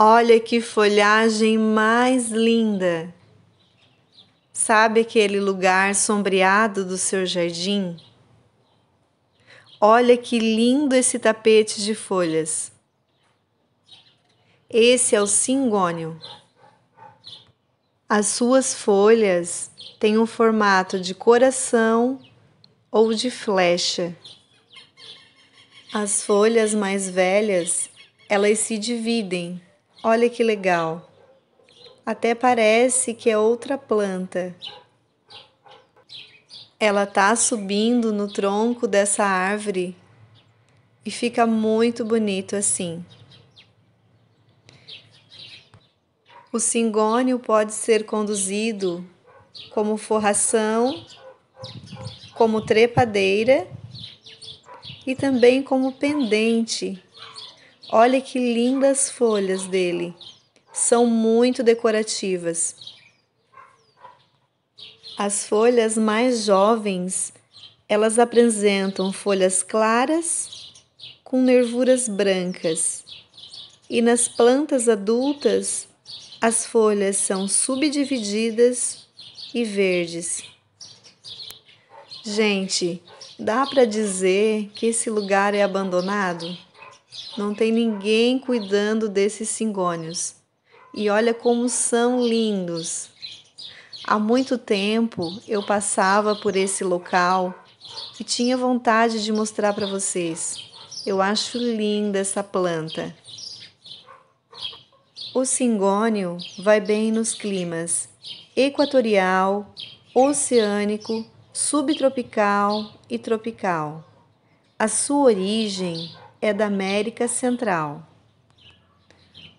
Olha que folhagem mais linda! Sabe aquele lugar sombreado do seu jardim? Olha que lindo esse tapete de folhas. Esse é o cingônio. As suas folhas têm um formato de coração ou de flecha. As folhas mais velhas, elas se dividem Olha que legal. Até parece que é outra planta. Ela tá subindo no tronco dessa árvore e fica muito bonito assim. O cingônio pode ser conduzido como forração, como trepadeira e também como pendente Olha que lindas folhas dele. São muito decorativas. As folhas mais jovens, elas apresentam folhas claras com nervuras brancas. E nas plantas adultas, as folhas são subdivididas e verdes. Gente, dá para dizer que esse lugar é abandonado? Não tem ninguém cuidando desses cingônios. E olha como são lindos. Há muito tempo eu passava por esse local e tinha vontade de mostrar para vocês. Eu acho linda essa planta. O cingônio vai bem nos climas equatorial, oceânico, subtropical e tropical. A sua origem é da América Central.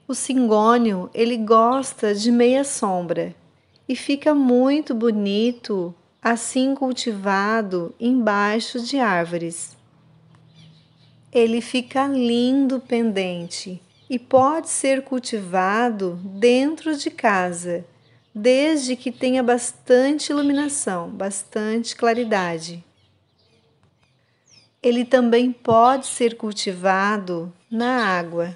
O cingônio, ele gosta de meia sombra e fica muito bonito assim cultivado embaixo de árvores. Ele fica lindo pendente e pode ser cultivado dentro de casa, desde que tenha bastante iluminação, bastante claridade ele também pode ser cultivado na água.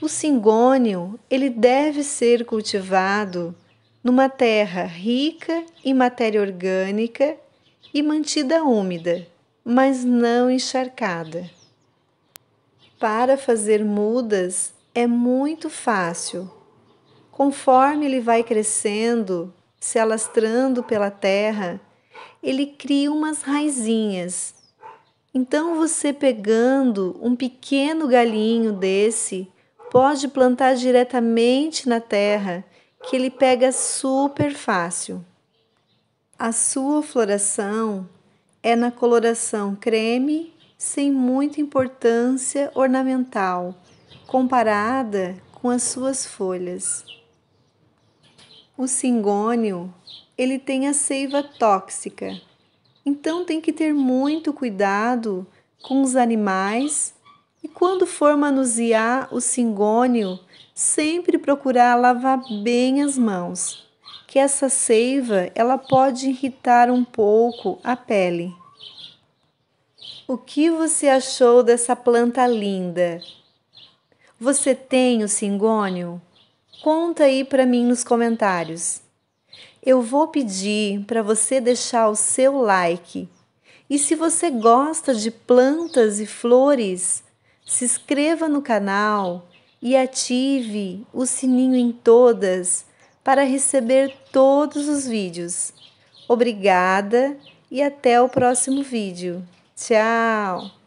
O cingônio, ele deve ser cultivado numa terra rica em matéria orgânica e mantida úmida, mas não encharcada. Para fazer mudas é muito fácil. Conforme ele vai crescendo, se alastrando pela terra, ele cria umas raizinhas então você pegando um pequeno galinho desse, pode plantar diretamente na terra, que ele pega super fácil. A sua floração é na coloração creme, sem muita importância ornamental, comparada com as suas folhas. O cingônio, ele tem a seiva tóxica, então tem que ter muito cuidado com os animais e quando for manusear o cingônio, sempre procurar lavar bem as mãos, que essa seiva ela pode irritar um pouco a pele. O que você achou dessa planta linda? Você tem o cingônio? Conta aí para mim nos comentários eu vou pedir para você deixar o seu like. E se você gosta de plantas e flores, se inscreva no canal e ative o sininho em todas para receber todos os vídeos. Obrigada e até o próximo vídeo. Tchau!